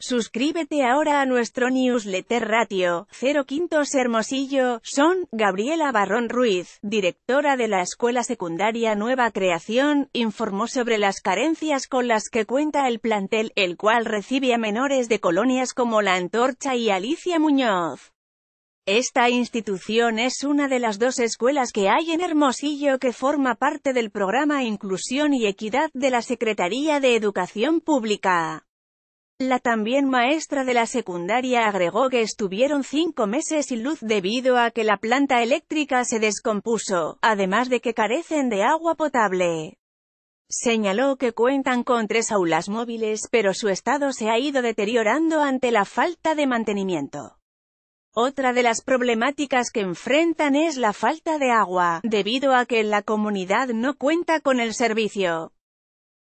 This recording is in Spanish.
Suscríbete ahora a nuestro newsletter Ratio, Cero Quintos Hermosillo, son, Gabriela Barrón Ruiz, directora de la Escuela Secundaria Nueva Creación, informó sobre las carencias con las que cuenta el plantel, el cual recibe a menores de colonias como La Antorcha y Alicia Muñoz. Esta institución es una de las dos escuelas que hay en Hermosillo que forma parte del programa Inclusión y Equidad de la Secretaría de Educación Pública. La también maestra de la secundaria agregó que estuvieron cinco meses sin luz debido a que la planta eléctrica se descompuso, además de que carecen de agua potable. Señaló que cuentan con tres aulas móviles, pero su estado se ha ido deteriorando ante la falta de mantenimiento. Otra de las problemáticas que enfrentan es la falta de agua, debido a que la comunidad no cuenta con el servicio.